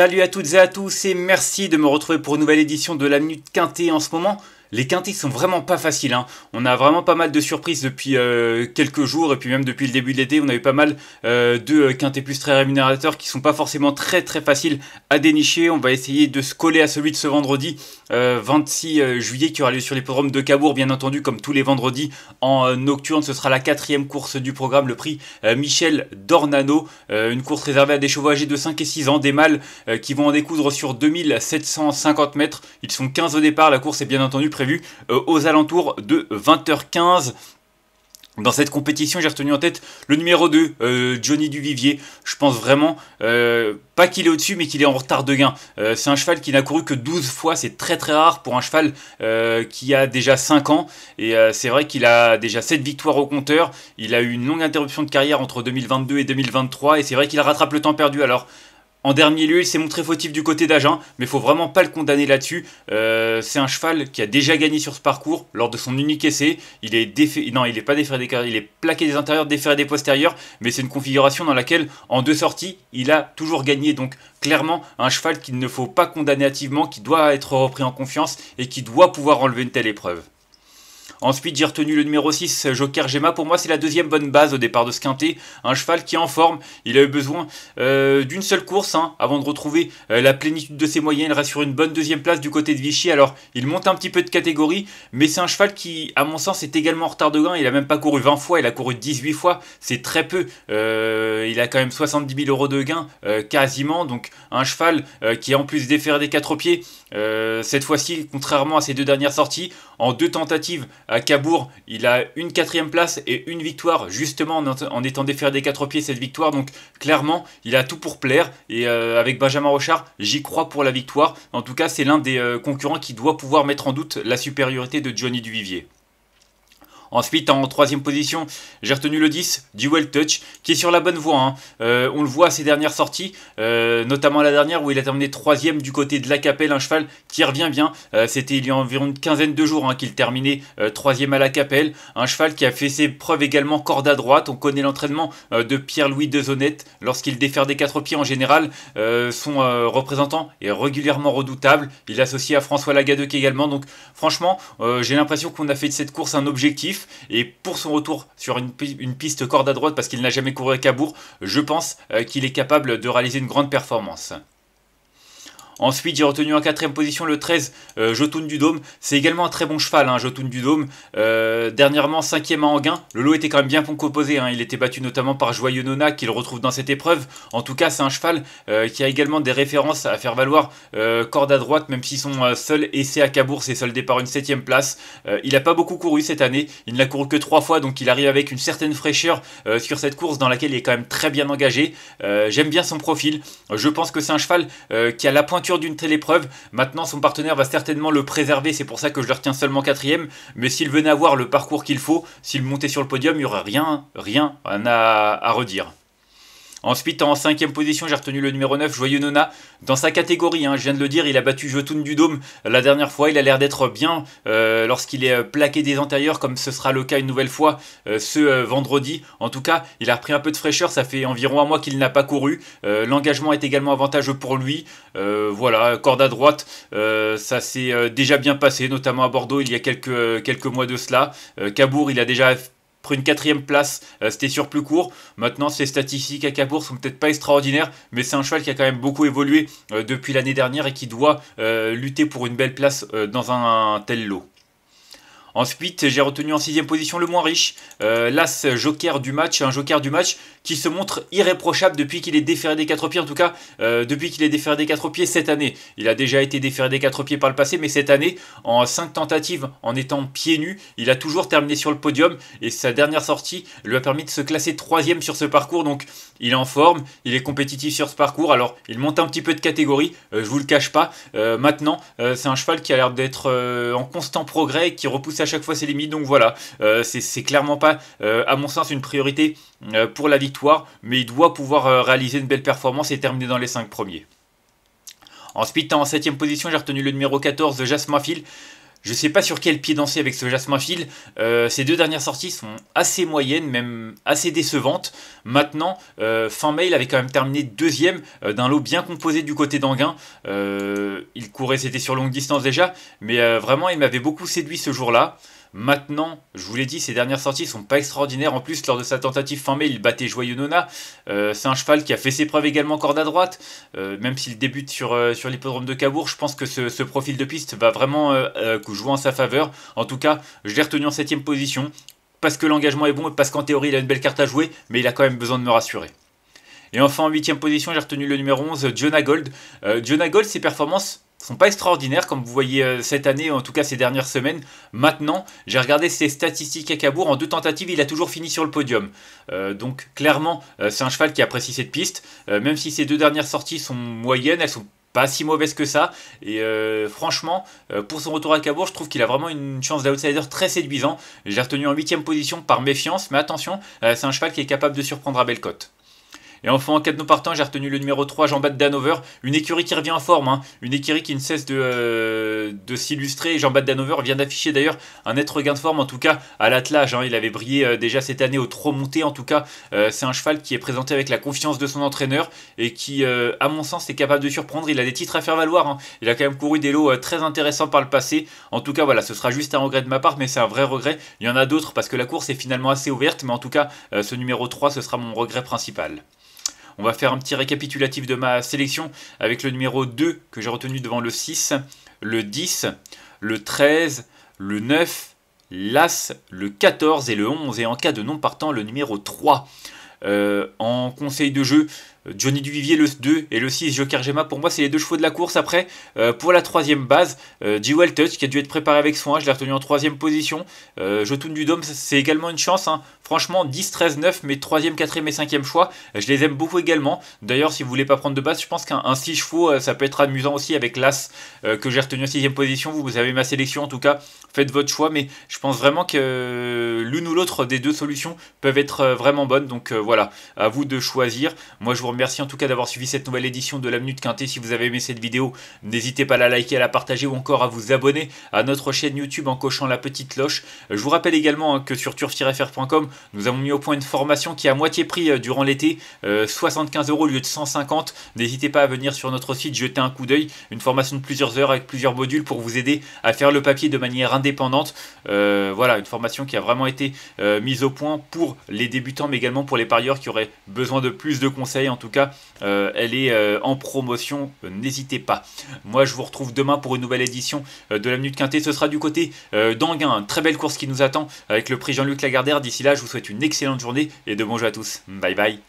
Salut à toutes et à tous et merci de me retrouver pour une nouvelle édition de la Minute Quintée en ce moment. Les quintés sont vraiment pas faciles. Hein. On a vraiment pas mal de surprises depuis euh, quelques jours et puis même depuis le début de l'été, on a eu pas mal euh, de euh, quintés plus très rémunérateurs qui sont pas forcément très très faciles à dénicher. On va essayer de se coller à celui de ce vendredi 26 juillet qui aura lieu sur l'hippodrome de Cabourg, bien entendu, comme tous les vendredis en nocturne. Ce sera la quatrième course du programme, le prix Michel Dornano, une course réservée à des chevaux âgés de 5 et 6 ans, des mâles qui vont en découdre sur 2750 mètres. Ils sont 15 au départ, la course est bien entendu prévu euh, aux alentours de 20h15. Dans cette compétition, j'ai retenu en tête le numéro 2, Johnny euh, Johnny Duvivier. Je pense vraiment, euh, pas qu'il est au-dessus, mais qu'il est en retard de gain. c'est un cheval qui n'a couru que 12 fois, c'est très très rare pour un cheval qui a déjà 5 ans. Et c'est vrai qu'il a déjà 7 victoires au compteur. Il a eu une longue interruption de carrière entre 2022 et 2023, et c'est vrai qu'il rattrape le temps perdu. Alors, en dernier lieu, il s'est montré fautif du côté d'Agen, mais il faut vraiment pas le condamner là-dessus. Euh, c'est un cheval qui a déjà gagné sur ce parcours lors de son unique essai. Il est défait, non, il est pas des il est plaqué des intérieurs, déféré des postérieurs, mais c'est une configuration dans laquelle, en deux sorties, il a toujours gagné. Donc clairement, un cheval qu'il ne faut pas condamner activement, qui doit être repris en confiance et qui doit pouvoir enlever une telle épreuve. Ensuite, j'ai retenu le numéro 6, Joker Gemma. Pour moi, c'est la deuxième bonne base au départ de ce quintet. Un cheval qui est en forme. Il a eu besoin euh, d'une seule course hein, avant de retrouver euh, la plénitude de ses moyens. Il reste sur une bonne deuxième place du côté de Vichy. Alors, il monte un petit peu de catégorie, mais c'est un cheval qui, à mon sens, est également en retard de gain. Il a même pas couru 20 fois, il a couru 18 fois. C'est très peu. Euh, il a quand même 70 000 euros de gain, quasiment. Donc, un cheval qui est en plus déféré des quatre pieds. cette fois-ci, contrairement à ses deux dernières sorties, en deux tentatives à Cabourg, il a une quatrième place et une victoire, justement en, étant déféré des quatre pieds cette victoire. Donc clairement, il a tout pour plaire. Et euh, avec Benjamin Rochard, j'y crois pour la victoire. En tout cas, c'est l'un des euh, concurrents qui doit pouvoir mettre en doute la supériorité de Johnny Duvivier. Ensuite, en troisième position, j'ai retenu le 10, Duel Touch, qui est sur la bonne voie. Hein. Euh, on le voit à ses dernières sorties, euh, notamment la dernière où il a terminé troisième du côté de la Capelle, un cheval qui revient bien. Euh, c'était il y a environ une quinzaine de jours hein, qu'il terminait troisième à la Capelle. Un cheval qui a fait ses preuves également corde à droite. On connaît l'entraînement de Pierre-Louis Dezonnette lorsqu'il défère des quatre pieds en général. son représentant est régulièrement redoutable. Il est associé à François Lagadec également. Donc franchement, j'ai l'impression qu'on a fait de cette course un objectif. Et pour son retour sur une, une piste corde à droite, parce qu'il n'a jamais couru à Cabourg, je pense euh, qu'il est capable de réaliser une grande performance. Ensuite, j'ai retenu en quatrième position le 13, euh, du Dôme. C'est également un très bon cheval, hein, Jotun du Dôme. Dernièrement euh, dernièrement, cinquième à Anguin. Le lot était quand même bien composé. Hein. Il était battu notamment par Joyeux Nona, qu'il retrouve dans cette épreuve. En tout cas, c'est un cheval euh, qui a également des références à faire valoir. Euh, corde à droite, même si son seul essai à Cabourg, c'est soldé par une septième place. il n'a pas beaucoup couru cette année. Il ne l'a couru que trois fois, donc il arrive avec une certaine fraîcheur sur cette course dans laquelle il est quand même très bien engagé. J'aime bien son profil. Je pense que c'est un cheval qui a la pointure d'une telle épreuve. Maintenant, son partenaire va certainement le préserver, c'est pour ça que je le retiens seulement quatrième. Mais s'il venait avoir le parcours qu'il faut, s'il montait sur le podium, il n'y aurait rien, rien à redire. Ensuite, en cinquième position, j'ai retenu le numéro 9, Joyeux Nona. Dans sa catégorie, hein, je viens de le dire, il a battu Jotun du Dôme la dernière fois. Il a l'air d'être bien euh, lorsqu'il est euh, plaqué des antérieurs, comme ce sera le cas une nouvelle fois euh, ce vendredi. En tout cas, il a repris un peu de fraîcheur. Ça fait environ un mois qu'il n'a pas couru. L'engagement est également avantageux pour lui. voilà, corde à droite, ça s'est déjà bien passé, notamment à Bordeaux il y a quelques, quelques mois de cela. Cabourg, il a déjà pris une quatrième place, euh, c'était sur plus court. Maintenant, ses statistiques à Cabourg sont peut-être pas extraordinaires, mais c'est un cheval qui a quand même beaucoup évolué euh, depuis l'année dernière et qui doit euh, lutter pour une belle place dans un tel lot. Ensuite, j'ai retenu en sixième position le moins riche, euh, l'as joker du match, un joker du match qui se montre irréprochable depuis qu'il est déféré des quatre pieds, en tout cas euh, depuis qu'il est déféré des quatre pieds cette année. Il a déjà été déféré des quatre pieds par le passé, mais cette année, en 5 tentatives, en étant pieds nus, il a toujours terminé sur le podium et sa dernière sortie lui a permis de se classer troisième sur ce parcours. Donc, il est en forme, il est compétitif sur ce parcours. Alors, il monte un petit peu de catégorie, euh, je vous le cache pas. maintenant, c'est un cheval qui a l'air d'être en constant progrès, qui repousse à chaque fois ses limites. Donc voilà, euh, c'est clairement pas, euh, à mon sens, une priorité euh, pour la victoire, mais il doit pouvoir réaliser une belle performance et terminer dans les 5 premiers. Ensuite, en 7ème position, j'ai retenu le numéro 14, Jasmin Phil. Je sais pas sur quel pied danser avec ce Jasmin fil. Euh, ces deux dernières sorties sont assez moyennes, même assez décevantes. Maintenant, euh, fin mail avait quand même terminé deuxième euh, d'un lot bien composé du côté d'Anguin. Euh, il courait, c'était sur longue distance déjà, mais vraiment il m'avait beaucoup séduit ce jour-là. Maintenant, je vous l'ai dit, ses dernières sorties sont pas extraordinaires. En plus, lors de sa tentative fin il battait Joyeux Nona. Euh, c'est un cheval qui a fait ses preuves également corde à droite. Euh, même s'il débute sur, euh, sur l'hippodrome de Cabourg, je pense que ce, ce profil de piste va vraiment jouer en sa faveur. En tout cas, je l'ai retenu en 7ème position. Parce que l'engagement est bon et parce qu'en théorie, il a une belle carte à jouer, mais il a quand même besoin de me rassurer. Et enfin, en 8ème position, j'ai retenu le numéro 11, Jonah Gold. Jonah Gold, ses performances sont pas extraordinaires comme vous voyez euh, cette année, en tout cas ces dernières semaines. Maintenant, j'ai regardé ses statistiques à Cabourg. En deux tentatives, il a toujours fini sur le podium. Euh, donc clairement, euh, c'est un cheval qui apprécie cette piste. même si ses deux dernières sorties sont moyennes, elles sont pas si mauvaises que ça. Et franchement, pour son retour à Cabourg, je trouve qu'il a vraiment une chance d'outsider très séduisant. J'ai retenu en 8 position par méfiance, mais attention, c'est un cheval qui est capable de surprendre à Bellecote. Et enfin, en cas de partant, j'ai retenu le numéro 3, Jean-Baptiste Danover, une écurie qui revient en forme, hein. une écurie qui ne cesse de, euh, s'illustrer. Jean-Baptiste Danover vient d'afficher d'ailleurs un net regain de forme, en tout cas à l'attelage. Hein. Il avait brillé euh, déjà cette année au trop monté, en tout cas, euh, c'est un cheval qui est présenté avec la confiance de son entraîneur et qui, à mon sens, est capable de surprendre. Il a des titres à faire valoir, hein. il a quand même couru des lots très intéressants par le passé. En tout cas, voilà, ce sera juste un regret de ma part, mais c'est un vrai regret. Il y en a d'autres parce que la course est finalement assez ouverte, mais en tout cas, ce numéro 3, ce sera mon regret principal. On va faire un petit récapitulatif de ma sélection avec le numéro 2 que j'ai retenu devant le 6, le 10, le 13, le 9, l'As, le 14 et le 11. Et en cas de non partant, le numéro 3. Euh, en conseil de jeu, Johnny Duvivier le 2 et le 6 Joker Gemma, pour moi c'est les deux chevaux de la course après. Euh, pour la troisième base, euh, Jewel Touch qui a dû être préparé avec soin, je l'ai retenu en troisième position. Euh, je tourne du Dome c'est également une chance. Hein. Franchement 10, 13, 9, mes troisième, quatrième et cinquième choix, je les aime beaucoup également. D'ailleurs si vous voulez pas prendre de base, je pense qu'un 6 chevaux ça peut être amusant aussi avec l'As que j'ai retenu en sixième position. Vous, vous avez ma sélection en tout cas, faites votre choix, mais je pense vraiment que l'une ou l'autre des deux solutions peuvent être vraiment bonnes. Donc voilà voilà, à vous de choisir. Moi, je vous remercie en tout cas d'avoir suivi cette nouvelle édition de la Minute Quintée. Si vous avez aimé cette vidéo, n'hésitez pas à la liker, à la partager ou encore à vous abonner à notre chaîne YouTube en cochant la petite cloche. Euh, je vous rappelle également hein, que sur turf-fr.com, nous avons mis au point une formation qui à moitié prix euh, durant l'été, 75 euh, euros au lieu de 150. N'hésitez pas à venir sur notre site, jeter un coup d'œil. Une formation de plusieurs heures avec plusieurs modules pour vous aider à faire le papier de manière indépendante. voilà, une formation qui a vraiment été mise au point pour les débutants, mais également pour les qui aurait besoin de plus de conseils. En tout cas, euh, elle est euh, en promotion. Euh, n'hésitez pas. Moi, je vous retrouve demain pour une nouvelle édition de la Minute Quintée. Ce sera du côté d'Anguin. très belle course qui nous attend avec le prix Jean-Luc Lagardère. D'ici là, je vous souhaite une excellente journée et de bons jeux à tous. Bye bye.